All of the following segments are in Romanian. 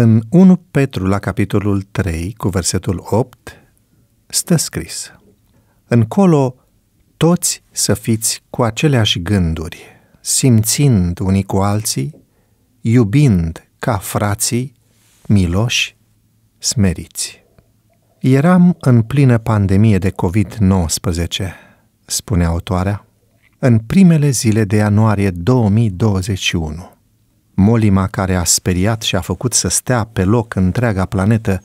În 1 Petru, la capitolul 3, cu versetul 8, stă scris Încolo toți să fiți cu aceleași gânduri, simțind unii cu alții, iubind ca frații, miloși, smeriți. Eram în plină pandemie de COVID-19, spune autoarea, în primele zile de ianuarie 2021. Molima care a speriat și a făcut să stea pe loc întreaga planetă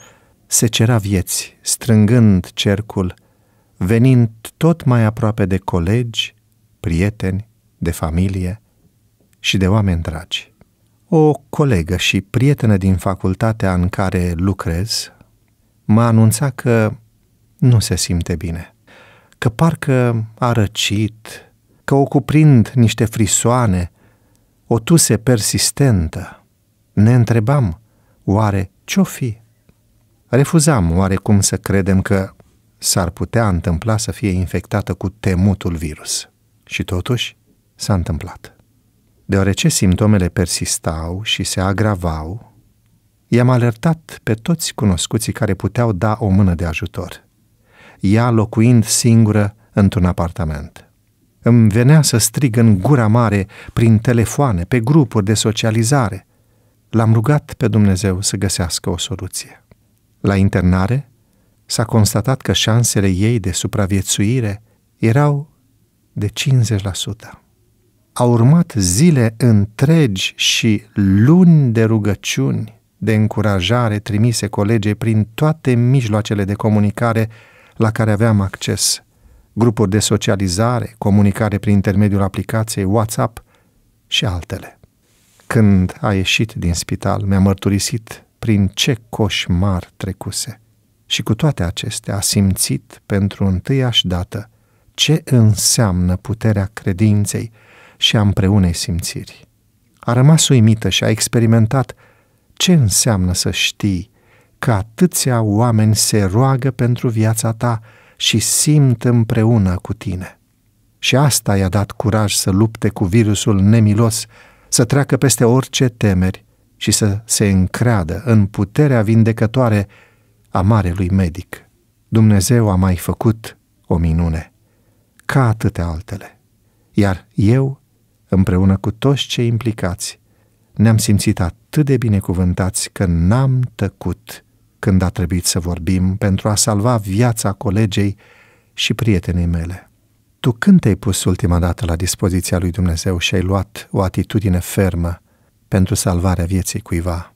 se cera vieți, strângând cercul, venind tot mai aproape de colegi, prieteni, de familie și de oameni dragi. O colegă și prietenă din facultatea în care lucrez m-a anunțat că nu se simte bine, că parcă a răcit, că o cuprind niște frisoane, o tuse persistentă. Ne întrebam, oare ce-o fi? Refuzam oarecum să credem că s-ar putea întâmpla să fie infectată cu temutul virus. Și totuși s-a întâmplat. Deoarece simptomele persistau și se agravau, i-am alertat pe toți cunoscuții care puteau da o mână de ajutor, ea locuind singură într-un apartament. Îmi venea să strig în gura mare, prin telefoane, pe grupuri de socializare. L-am rugat pe Dumnezeu să găsească o soluție. La internare s-a constatat că șansele ei de supraviețuire erau de 50%. Au urmat zile întregi și luni de rugăciuni, de încurajare trimise colegei prin toate mijloacele de comunicare la care aveam acces – grupuri de socializare, comunicare prin intermediul aplicației WhatsApp și altele. Când a ieșit din spital, mi-a mărturisit prin ce coșmar trecuse. Și cu toate acestea a simțit pentru întâiași dată ce înseamnă puterea credinței și a împreunei simțiri. A rămas uimită și a experimentat ce înseamnă să știi că atâția oameni se roagă pentru viața ta, și simt împreună cu tine. Și asta i-a dat curaj să lupte cu virusul nemilos, să treacă peste orice temeri și să se încreadă în puterea vindecătoare a marelui medic. Dumnezeu a mai făcut o minune, ca atâtea altele. Iar eu, împreună cu toți cei implicați, ne-am simțit atât de binecuvântați că n-am tăcut când a trebuit să vorbim pentru a salva viața colegei și prietenei mele. Tu când te-ai pus ultima dată la dispoziția lui Dumnezeu și ai luat o atitudine fermă pentru salvarea vieții cuiva?